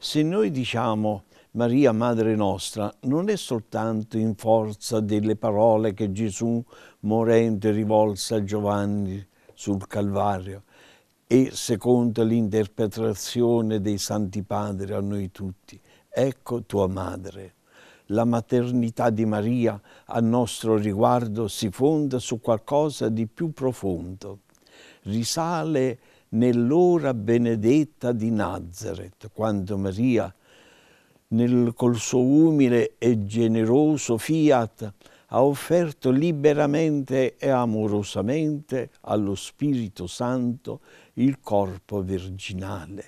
Se noi diciamo Maria Madre nostra non è soltanto in forza delle parole che Gesù morente rivolse a Giovanni sul Calvario e secondo l'interpretazione dei Santi Padri a noi tutti. Ecco tua madre la maternità di Maria a nostro riguardo si fonda su qualcosa di più profondo. Risale nell'ora benedetta di Nazareth, quando Maria, nel, col suo umile e generoso fiat, ha offerto liberamente e amorosamente allo Spirito Santo il corpo virginale,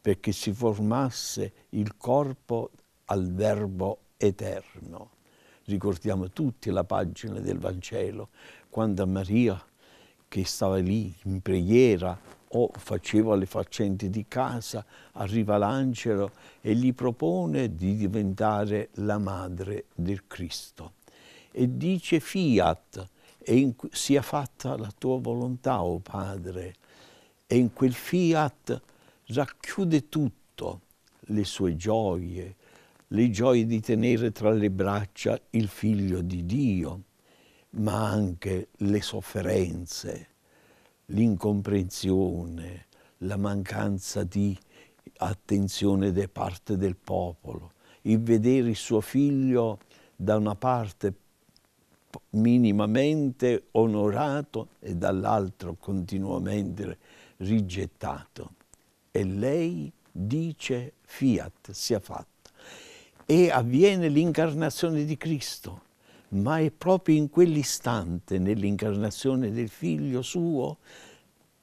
perché si formasse il corpo al Verbo eterno. Ricordiamo tutti la pagina del Vangelo, quando Maria, che stava lì in preghiera o faceva le faccende di casa, arriva l'angelo e gli propone di diventare la madre del Cristo. E dice fiat, e sia fatta la tua volontà, o oh Padre. E in quel fiat racchiude tutto, le sue gioie, le gioie di tenere tra le braccia il figlio di Dio, ma anche le sofferenze, l'incomprensione, la mancanza di attenzione da parte del popolo, il vedere il suo figlio da una parte minimamente onorato e dall'altro continuamente rigettato. E lei dice fiat, sia fatto e avviene l'incarnazione di Cristo, ma è proprio in quell'istante, nell'incarnazione del Figlio suo,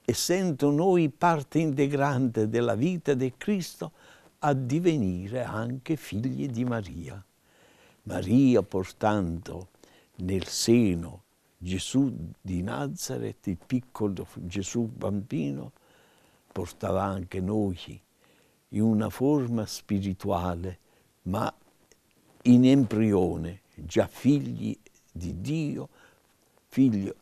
essendo noi parte integrante della vita di Cristo, a divenire anche figli di Maria. Maria portando nel seno Gesù di Nazareth, il piccolo Gesù bambino, portava anche noi in una forma spirituale ma in embrione, già figli di Dio, figlio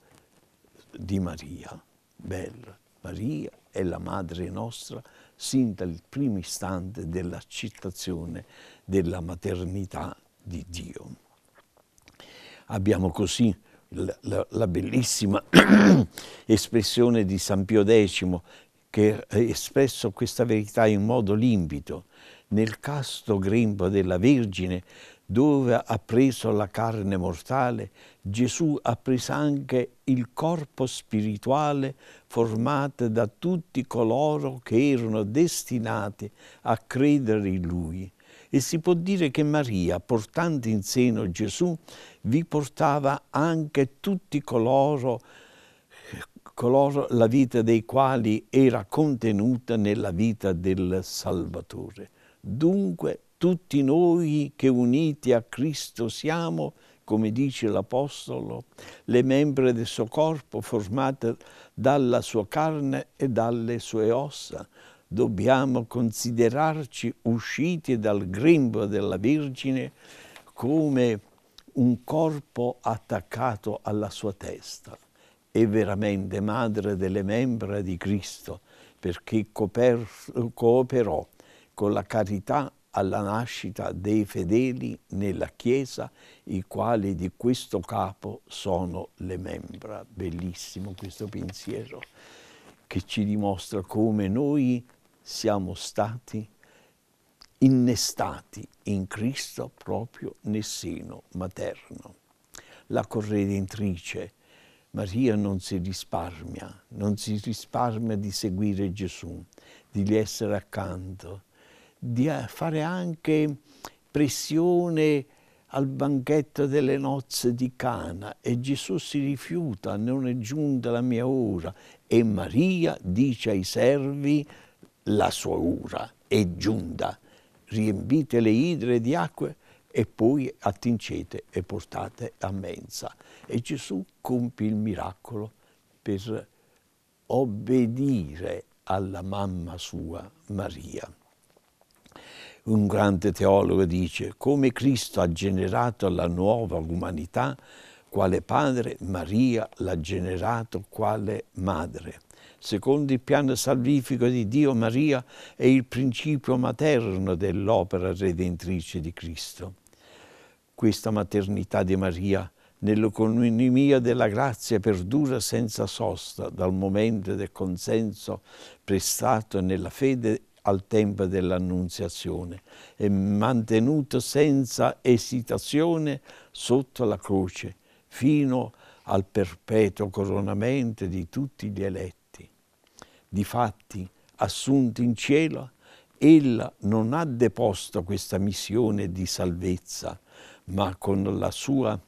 di Maria, bella. Maria è la madre nostra sin dal primo istante dell'accettazione della maternità di Dio. Abbiamo così la, la, la bellissima espressione di San Pio X che ha espresso questa verità in modo limpido nel casto grembo della Vergine, dove ha preso la carne mortale, Gesù ha preso anche il corpo spirituale formato da tutti coloro che erano destinati a credere in Lui. E si può dire che Maria, portando in seno Gesù, vi portava anche tutti coloro coloro la vita dei quali era contenuta nella vita del Salvatore. Dunque tutti noi che uniti a Cristo siamo, come dice l'Apostolo, le membre del suo corpo formate dalla sua carne e dalle sue ossa. Dobbiamo considerarci usciti dal grembo della Vergine come un corpo attaccato alla sua testa. È veramente madre delle membra di Cristo perché cooperò con la carità alla nascita dei fedeli nella Chiesa, i quali di questo capo sono le membra. Bellissimo questo pensiero che ci dimostra come noi siamo stati innestati in Cristo proprio nel seno materno. La corredentrice Maria non si risparmia, non si risparmia di seguire Gesù, di essere accanto, di eh, fare anche pressione al banchetto delle nozze di Cana e Gesù si rifiuta, non è giunta la mia ora e Maria dice ai servi la sua ora è giunta, riempite le idre di acqua e poi attingete e portate a mensa. E Gesù compie il miracolo per obbedire alla mamma sua Maria. Un grande teologo dice, come Cristo ha generato la nuova umanità, quale padre, Maria l'ha generato quale madre. Secondo il piano salvifico di Dio, Maria è il principio materno dell'opera redentrice di Cristo. Questa maternità di Maria nell'economia della grazia perdura senza sosta dal momento del consenso prestato nella fede al tempo dell'Annunziazione e mantenuto senza esitazione sotto la croce fino al perpetuo coronamento di tutti gli eletti. Difatti, assunto in cielo, ella non ha deposto questa missione di salvezza, ma con la sua,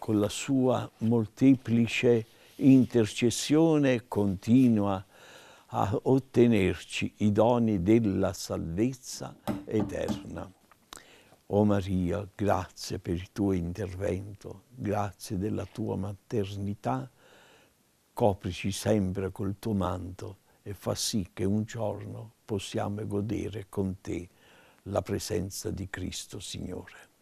con la sua molteplice intercessione continua a ottenerci i doni della salvezza eterna. O oh Maria, grazie per il tuo intervento, grazie della tua maternità, coprici sempre col tuo manto e fa sì che un giorno possiamo godere con te la presenza di Cristo Signore.